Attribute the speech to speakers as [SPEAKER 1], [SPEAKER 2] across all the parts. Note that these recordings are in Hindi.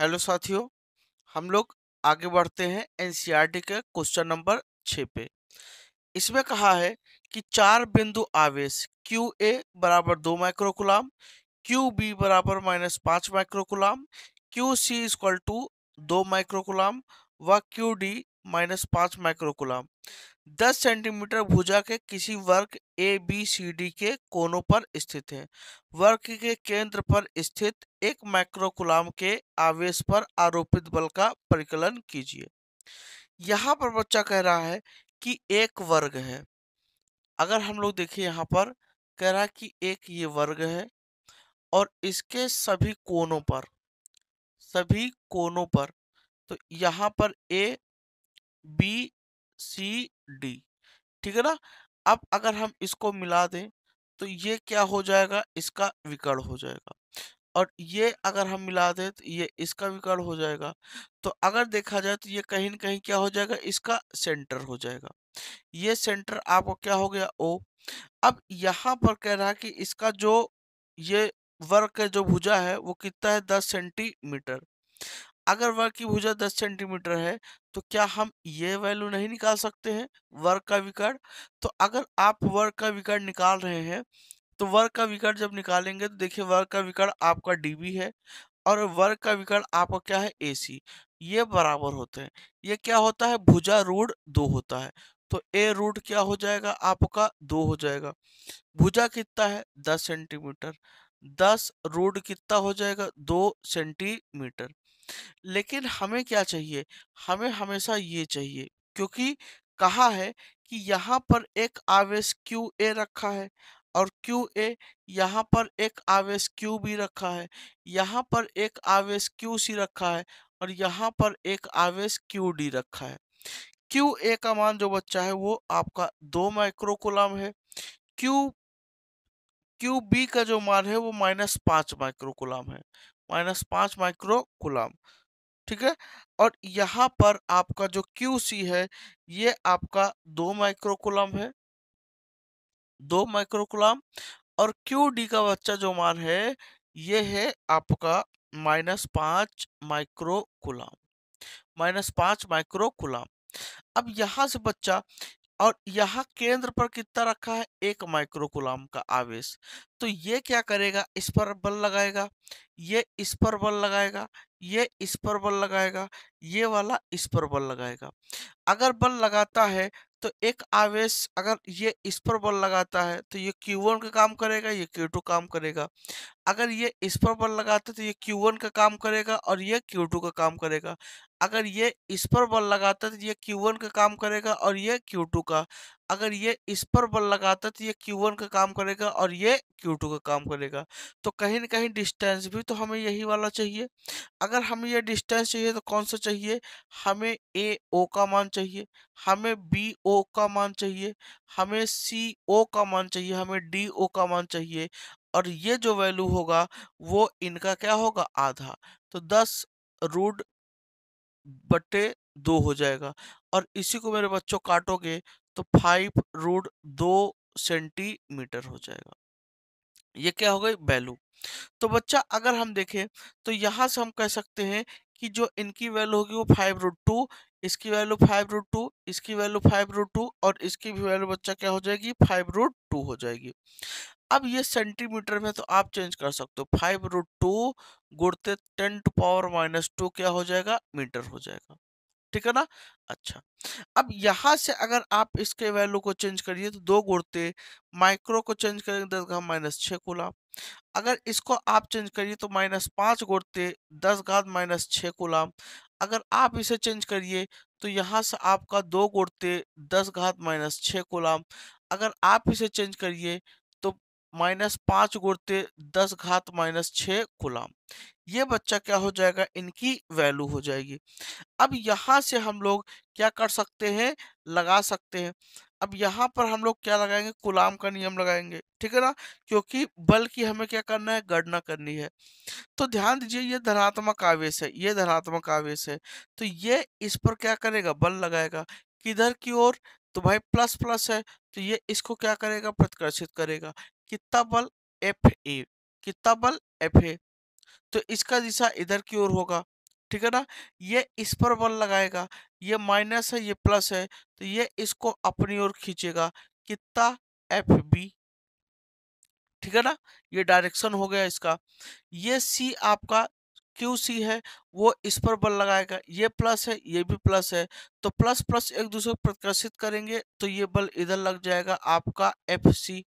[SPEAKER 1] हेलो साथियों हम लोग आगे बढ़ते हैं एनसीईआरटी के क्वेश्चन नंबर छः पे इसमें कहा है कि चार बिंदु आवेश क्यू ए बराबर दो माइक्रोकुलाम क्यू बी बराबर माइनस पाँच microcoulomb Q C equal to दो माइक्रोकुलाम व क्यू डी माइनस पाँच माइक्रोकुलाम 10 सेंटीमीटर भुजा के किसी वर्ग ए बी सी डी के कोनों पर स्थित है वर्ग के केंद्र पर स्थित एक माइक्रोकुलाम के आवेश पर आरोपित बल का परिकलन कीजिए यहाँ पर बच्चा कह रहा है कि एक वर्ग है अगर हम लोग देखें यहाँ पर कह रहा है कि एक ये वर्ग है और इसके सभी कोनों पर सभी कोनों पर तो यहाँ पर ए बी सी डी ठीक है ना अब अगर हम इसको मिला दें तो ये क्या हो जाएगा इसका विकर्ण हो जाएगा और ये अगर हम मिला दें तो ये इसका विकर्ण हो जाएगा तो अगर देखा जाए तो ये कहीं ना कहीं क्या हो जाएगा इसका सेंटर हो जाएगा ये सेंटर आपको क्या हो गया ओ अब यहाँ पर कह रहा है कि इसका जो ये वर्ग का जो भुजा है वो कितना है दस सेंटीमीटर अगर वर्ग की भुजा दस सेंटीमीटर है तो क्या हम ये वैल्यू नहीं निकाल सकते हैं वर्ग का विकर्ण तो अगर आप वर्ग का विकर्ण निकाल रहे हैं तो वर्ग का विकर्ण जब निकालेंगे तो देखिए वर्ग का विकर्ण आपका डीबी है और वर्ग का विकर्ण आपका क्या है सी ये बराबर होते हैं ये क्या होता है भुजा रूढ़ दो होता है तो ए रूट क्या हो जाएगा आपका दो हो जाएगा भुजा कितना है दस सेंटीमीटर दस रूट कितना हो जाएगा दो सेंटीमीटर लेकिन हमें क्या चाहिए हमें हमेशा ये चाहिए क्योंकि कहा है कि यहाँ पर एक आवेश क्यू ए रखा है और क्यू ए यहाँ पर एक आवेश क्यू बी रखा है यहाँ पर एक आवेश क्यू सी रखा है और यहाँ पर एक आवेश क्यू डी रखा है क्यू ए का मान जो बच्चा है वो आपका दो माइक्रोकुलम है क्यू क्यू बी का जो मान है वो माइनस पाँच माइक्रोकुलम है माइनस पाँच माइक्रो कुलम ठीक है और यहाँ पर आपका जो क्यू सी है ये आपका दो माइक्रो कुलम है दो माइक्रो कुलम और क्यू डी का बच्चा जो मान है ये है आपका माइनस पाँच माइक्रो कुलम माइनस पाँच माइक्रो कुलम अब यहाँ से बच्चा और यहाँ केंद्र पर कितना रखा है एक माइक्रोकुलाम का आवेश तो ये क्या करेगा इस पर बल लगाएगा ये इस पर बल लगाएगा ये इस पर बल लगाएगा ये वाला इस पर बल लगाएगा अगर बल लगाता है तो एक आवेश अगर ये इस पर बल लगाता है तो ये Q1 का काम करेगा ये Q2 काम करेगा अगर ये इस पर बल लगाते तो ये Q1 का काम करेगा और ये Q2 का काम करेगा अगर ये इस पर बल लगाता तो ये Q1 का काम करेगा और ये Q2 का अगर ये इस पर बल लगाता तो ये Q1 का काम करेगा और ये Q2 का काम करेगा तो कहीं ना कहीं डिस्टेंस भी तो हमें यही वाला चाहिए अगर हमें ये डिस्टेंस चाहिए तो कौन सा चाहिए हमें ए ओ का मान चाहिए हमें बी ओ का मान चाहिए हमें सी ओ का मान चाहिए हमें डी ओ का मान चाहिए और ये जो वैल्यू होगा वो इनका क्या होगा आधा तो दस रूट बटे दो हो जाएगा और इसी को मेरे बच्चों काटोगे तो फाइव रूट दो सेंटीमीटर हो जाएगा ये क्या हो गई वैल्यू तो बच्चा अगर हम देखें तो यहां से हम कह सकते हैं कि जो इनकी वैल्यू होगी वो फाइव रूट टू इसकी वैल्यू फाइव रूट टू इसकी वैल्यू फाइव रूट टू और इसकी भी वैल्यू बच्चा क्या हो जाएगी फाइव रूट टू हो जाएगी अब ये सेंटीमीटर में तो आप चेंज कर सकते हो फाइव रूट टू गुड़ते ten to power minus two क्या हो जाएगा मीटर हो जाएगा ठीक है ना अच्छा अब यहाँ से अगर आप इसके वैल्यू को चेंज करिए तो दो गुड़ते माइक्रो को चेंज करेंगे दस घात माइनस छः कुलाम अगर इसको आप चेंज करिए तो माइनस पाँच गुड़ते दस घात माइनस छः कुलाम अगर आप इसे चेंज करिए तो यहाँ से आपका दो गुड़ते दस घात माइनस छः कुलाम अगर आप इसे चेंज करिए तो माइनस पाँच गुड़ते दस घात माइनस छः कुलाम ये बच्चा क्या हो जाएगा इनकी वैल्यू हो जाएगी अब यहाँ से हम लोग क्या कर सकते हैं लगा सकते हैं अब यहाँ पर हम लोग क्या लगाएंगे गुलाम का नियम लगाएंगे ठीक है ना क्योंकि बल की हमें क्या करना है गणना करनी है तो ध्यान दीजिए ये धनात्मक आवेश है ये धनात्मक आवेश है तो ये इस पर क्या करेगा बल लगाएगा किधर की ओर तो भाई प्लस प्लस है तो ये इसको क्या करेगा प्रतिकर्षित करेगा कितना बल एफ ए कितना बल एफ ए तो इसका दिशा इधर की ओर होगा ठीक है ना ये इस पर बल लगाएगा ये माइनस है ये प्लस है तो ये इसको अपनी ओर खींचेगा कितना एफ बी ठीक है ना ये डायरेक्शन हो गया इसका ये सी आपका क्यू सी है वो इस पर बल लगाएगा ये प्लस है ये भी प्लस है तो प्लस प्लस एक दूसरे को प्रकर्षित करेंगे तो ये बल इधर लग जाएगा आपका एफ सी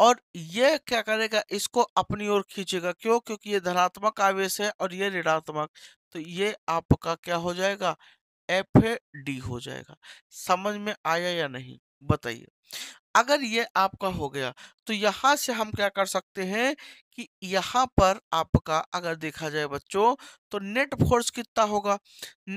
[SPEAKER 1] और ये क्या करेगा इसको अपनी ओर खींचेगा क्यों क्योंकि ये धनात्मक आवेश है और ये ऋणात्मक तो ये आपका क्या हो जाएगा एफ डी हो जाएगा समझ में आया या नहीं बताइए अगर ये आपका हो गया तो यहां से हम क्या कर सकते हैं कि यहाँ पर आपका अगर देखा जाए बच्चों तो नेट फोर्स कितना होगा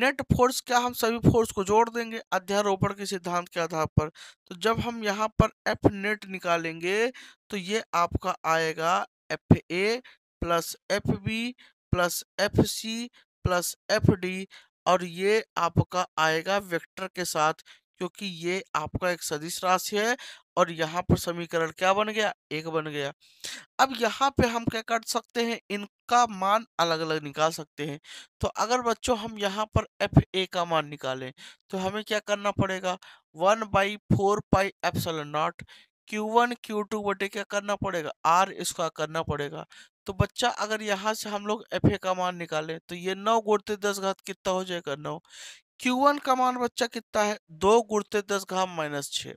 [SPEAKER 1] नेट फोर्स क्या हम सभी फोर्स को जोड़ देंगे अध्यारोपण के सिद्धांत के आधार पर तो जब हम यहाँ पर एफ नेट निकालेंगे तो ये आपका आएगा F A plus F B plus F C plus F D और ये आपका आएगा वेक्टर के साथ क्योंकि ये आपका एक सदिश राशि है और यहाँ पर समीकरण क्या बन गया एक बन गया अब यहाँ पे हम क्या कर सकते हैं इनका मान अलग अलग निकाल सकते हैं तो अगर बच्चों हम यहाँ पर एफ ए का मान निकालें तो हमें क्या करना पड़ेगा one by four pi epsilon naught Q one Q two बटे क्या करना पड़ेगा आर इसका करना पड़ेगा तो बच्चा अगर यहाँ से हम लोग एफ ए का मान निकालें तो ये नौ गोड़ते दस घात कितना हो जाएगा नौ Q1 का मान बच्चा कितना है दो गुड़ते दस घाम माइनस छ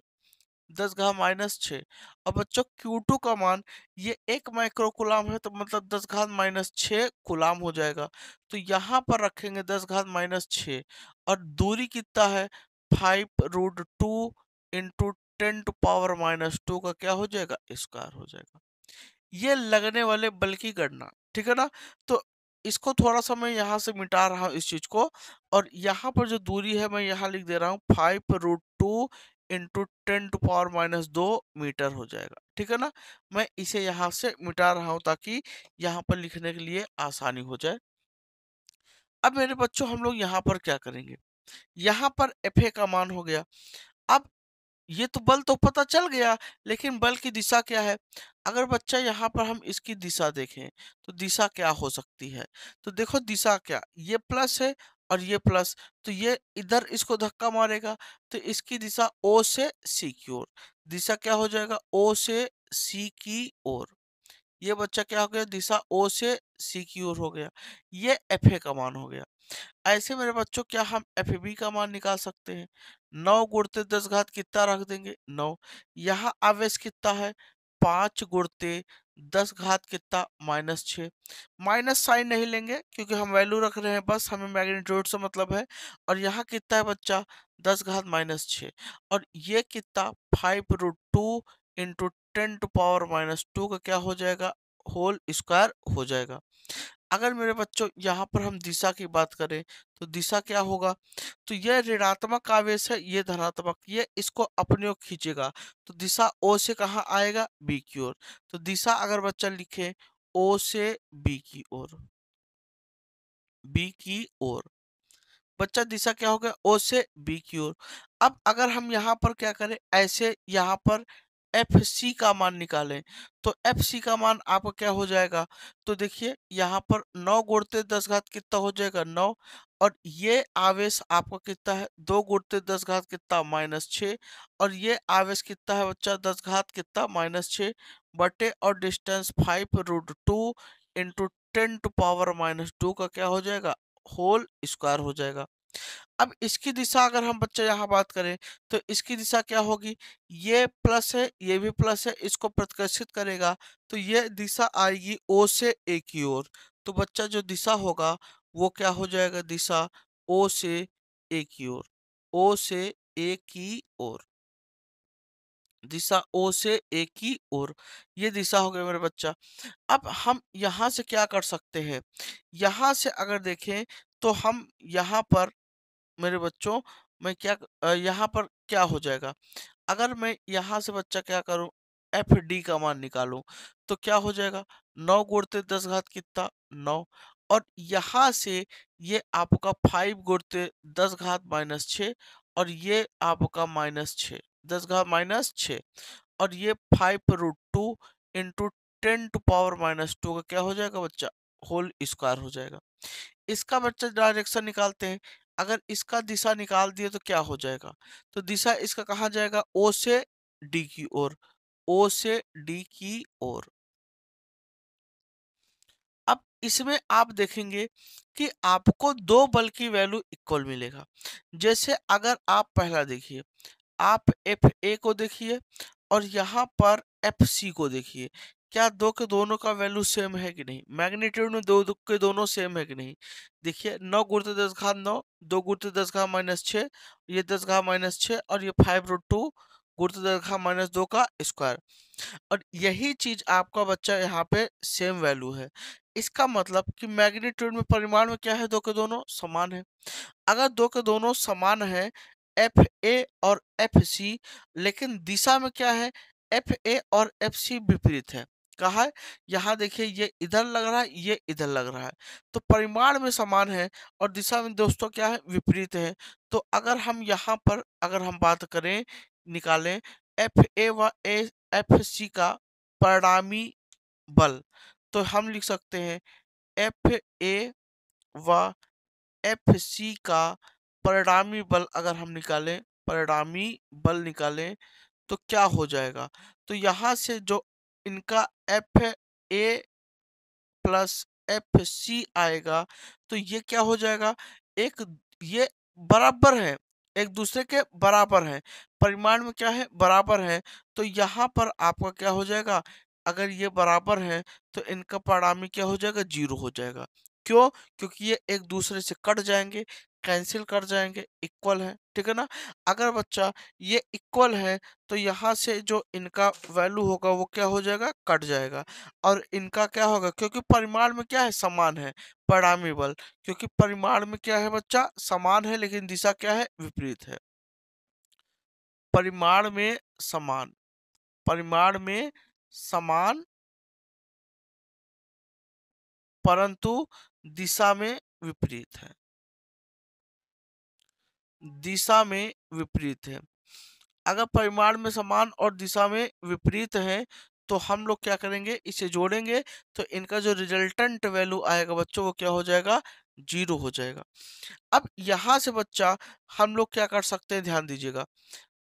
[SPEAKER 1] दस घाम माइनस छ अब बच्चों Q2 का मान ये एक माइक्रो कुलाम है तो मतलब दस घात माइनस छ कुलाम हो जाएगा तो यहाँ पर रखेंगे दस घात माइनस छ और दूरी कितना है five root two into ten to power minus two का क्या हो जाएगा स्क्वायर हो जाएगा ये लगने वाले बल की गणना ठीक है ना तो इसको थोड़ा सा मैं यहाँ से मिटा रहा हूँ इस चीज को और यहाँ पर जो दूरी है मैं यहाँ लिख दे रहा हूँ five root two into ten to power minus दो मीटर हो जाएगा ठीक है ना मैं इसे यहाँ से मिटा रहा हूँ ताकि यहाँ पर लिखने के लिए आसानी हो जाए अब मेरे बच्चों हम लोग यहाँ पर क्या करेंगे यहाँ पर एफ ए का मान हो गया अब ये तो बल तो पता चल गया लेकिन बल की दिशा क्या है अगर बच्चा यहाँ पर हम इसकी दिशा देखें तो दिशा क्या हो सकती है तो देखो दिशा क्या ये प्लस है और ये प्लस तो ये इधर इसको धक्का मारेगा तो इसकी दिशा ओ से सी की ओर दिशा क्या हो जाएगा ओ से सी की ओर ये बच्चा क्या हो गया दिशा ओ से सिक्योर हो गया ये एफ ए का मान हो गया ऐसे मेरे बच्चों क्या हम एफ बी का मान निकाल सकते हैं नौ गुड़ते दस घात कितना रख देंगे नौ यहाँ आवेश कितना है पाँच गुड़ते दस घात कितना माइनस छः माइनस साइन नहीं लेंगे क्योंकि हम वैल्यू रख रहे हैं बस हमें मैग्नीट्यूड से मतलब है और यहाँ कितना है बच्चा दस घात माइनस छः और ये कितना five root two into ten to power minus two का क्या हो जाएगा होल स्क्वायर हो जाएगा अगर मेरे बच्चों यहाँ पर हम दिशा की बात करें तो दिशा क्या होगा तो यह ऋणात्मक आवेश है ये धनात्मक ये इसको अपने ओर खींचेगा तो दिशा ओ से कहाँ आएगा बी की ओर तो दिशा अगर बच्चा लिखे ओ से बी की ओर बी की ओर बच्चा दिशा क्या हो गया ओ से बी की ओर अब अगर हम यहाँ पर क्या करें ऐसे यहाँ पर एफ सी का मान निकालें तो एफ सी का मान आपका क्या हो जाएगा तो देखिए यहाँ पर नौ गुड़ते दस घात कितना हो जाएगा नौ और ये आवेश आपका कितना है दो गुड़ते दस घात कितना माइनस छ और ये आवेश कितना है बच्चा दस घात कितना माइनस छ बटे और distance five root two into ten to power minus two का क्या हो जाएगा होल स्क्वायर हो जाएगा अब इसकी दिशा अगर हम बच्चे यहाँ बात करें तो इसकी दिशा क्या होगी ये प्लस है ये भी प्लस है इसको प्रत्कर्षित करेगा तो ये दिशा आएगी ओ से ए की ओर तो बच्चा जो दिशा होगा वो क्या हो जाएगा दिशा ओ से ए की ओर ओ से ए की ओर दिशा ओ से ए की ओर ये दिशा हो गया मेरे बच्चा अब हम यहाँ से क्या कर सकते हैं यहाँ से अगर देखें तो हम यहाँ पर मेरे बच्चों मैं क्या यहाँ पर क्या हो जाएगा अगर मैं यहाँ से बच्चा क्या करूँ एफ डी का मान निकालूं तो क्या हो जाएगा नौ गुड़ते दस घात कितना नौ और यहाँ से ये आपका फाइव गुड़ते दस घात माइनस छ और ये आपका माइनस छ दस घात माइनस छ और ये five root two into ten to power minus two का क्या हो जाएगा बच्चा होल स्क्वायर हो जाएगा इसका बच्चा डायरेक्शन निकालते हैं अगर इसका दिशा निकाल दिए तो क्या हो जाएगा तो दिशा इसका कहा जाएगा ओ से डी की ओर ओ से डी की ओर अब इसमें आप देखेंगे कि आपको दो बल की वैल्यू इक्वल मिलेगा जैसे अगर आप पहला देखिए आप एफ ए को देखिए और यहाँ पर एफ सी को देखिए क्या दो के दोनों का वैल्यू सेम है कि नहीं मैग्नीट्यूड में दो, दो के दोनों सेम है कि नहीं देखिए नौ गुड़ते दस घात नौ दो गुड़ते दस घात माइनस छः ये दस घात माइनस छः और ये फाइव रूट टू गुड़ते दस घात माइनस दो का स्क्वायर और यही चीज आपका बच्चा यहाँ पे सेम वैल्यू है इसका मतलब कि मैग्नीट्यूड में परिमाण में क्या है दो के दोनों समान है अगर दो के दोनों समान है एफ ए और एफ सी लेकिन दिशा में क्या है एफ ए और एफ सी विपरीत है कहा है यहाँ देखिए ये इधर लग रहा है ये इधर लग रहा है तो परिमाण में समान है और दिशा में दोस्तों क्या है विपरीत है तो अगर हम यहाँ पर अगर हम बात करें निकालें एफ ए व ए एफ सी का परिणामी बल तो हम लिख सकते हैं एफ ए व एफ सी का परिणामी बल अगर हम निकालें परिणामी बल निकालें तो क्या हो जाएगा तो यहाँ से जो इनका F A plus F C आएगा तो ये क्या हो जाएगा एक ये बराबर है एक दूसरे के बराबर है परिमाण में क्या है बराबर है तो यहाँ पर आपका क्या हो जाएगा अगर ये बराबर है तो इनका परिणामी क्या हो जाएगा जीरो हो जाएगा क्यों क्योंकि ये एक दूसरे से कट जाएंगे कैंसिल कर जाएंगे इक्वल है ठीक है ना अगर बच्चा ये इक्वल है तो यहाँ से जो इनका वैल्यू होगा वो क्या हो जाएगा कट जाएगा और इनका क्या होगा क्योंकि परिमाण में क्या है समान है परामिबल बल क्योंकि परिमाण में क्या है बच्चा समान है लेकिन दिशा क्या है विपरीत है परिमाण में समान परिमाण में समान परंतु दिशा में विपरीत है दिशा में विपरीत है अगर परिमाण में समान और दिशा में विपरीत है तो हम लोग क्या करेंगे इसे जोड़ेंगे तो इनका जो रिजल्टेंट वैल्यू आएगा बच्चों वो क्या हो जाएगा जीरो हो जाएगा अब यहाँ से बच्चा हम लोग क्या कर सकते हैं ध्यान दीजिएगा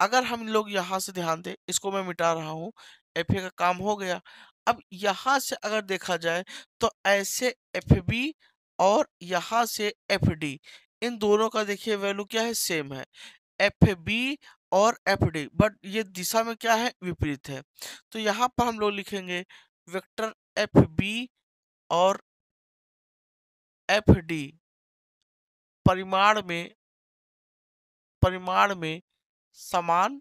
[SPEAKER 1] अगर हम लोग यहाँ से ध्यान दें इसको मैं मिटा रहा हूँ एफ का काम हो गया अब यहाँ से अगर देखा जाए तो ऐसे एफ और यहाँ से एफ इन दोनों का देखिए वैल्यू क्या है सेम है एफ बी और एफ डी बट ये दिशा में क्या है विपरीत है तो यहाँ पर हम लोग लिखेंगे वेक्टर एफ बी और एफ डी परिमाण में परिमाण में समान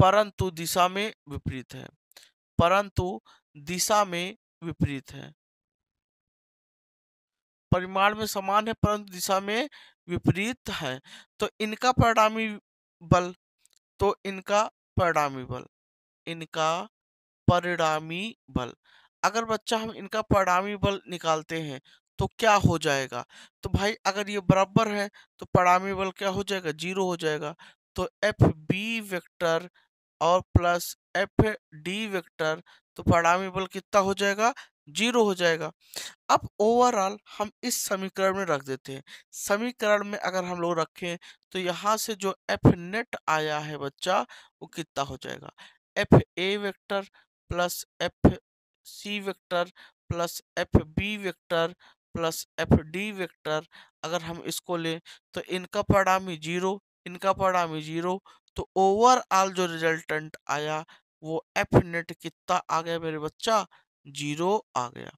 [SPEAKER 1] परंतु दिशा में विपरीत है परंतु दिशा में विपरीत है परिमाण में समान है परंतु दिशा में विपरीत है तो इनका परिणामी बल तो इनका परिणामी बल इनका परिणामी बल अगर बच्चा हम इनका परिणामी बल निकालते हैं तो क्या हो जाएगा तो भाई अगर ये बराबर है तो परिणामी बल क्या हो जाएगा जीरो हो जाएगा तो एफ बी वेक्टर और प्लस एफ डी वेक्टर तो परिणामी बल कितना हो जाएगा जीरो हो जाएगा अब ओवरऑल हम इस समीकरण में रख देते हैं समीकरण में अगर हम लोग रखें तो यहाँ से जो एफ नेट आया है बच्चा वो कितना हो जाएगा F A vector plus F C vector plus F B vector plus F D vector अगर हम इसको लें तो इनका परिणाम ही जीरो इनका परिणाम ही जीरो तो ओवरऑल जो रिजल्टेंट आया वो एफ नेट कितना आ गया मेरे बच्चा जीरो आ गया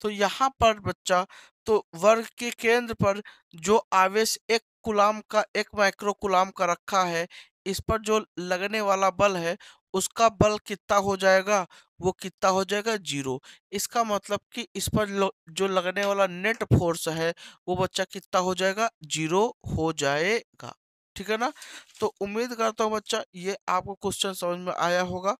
[SPEAKER 1] तो यहाँ पर बच्चा तो वर्ग के केंद्र पर जो आवेश एक कुलाम का एक माइक्रो कुलाम का रखा है इस पर जो लगने वाला बल है उसका बल कितना हो जाएगा वो कितना हो जाएगा जीरो इसका मतलब कि इस पर जो लगने वाला नेट फोर्स है वो बच्चा कितना हो जाएगा जीरो हो जाएगा ठीक है ना तो उम्मीद करता हूँ बच्चा ये आपको क्वेश्चन समझ में आया होगा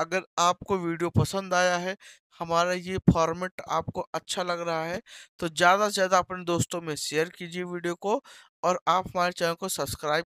[SPEAKER 1] अगर आपको वीडियो पसंद आया है हमारा ये फॉर्मेट आपको अच्छा लग रहा है तो ज़्यादा से ज़्यादा अपने दोस्तों में शेयर कीजिए वीडियो को और आप हमारे चैनल को सब्सक्राइब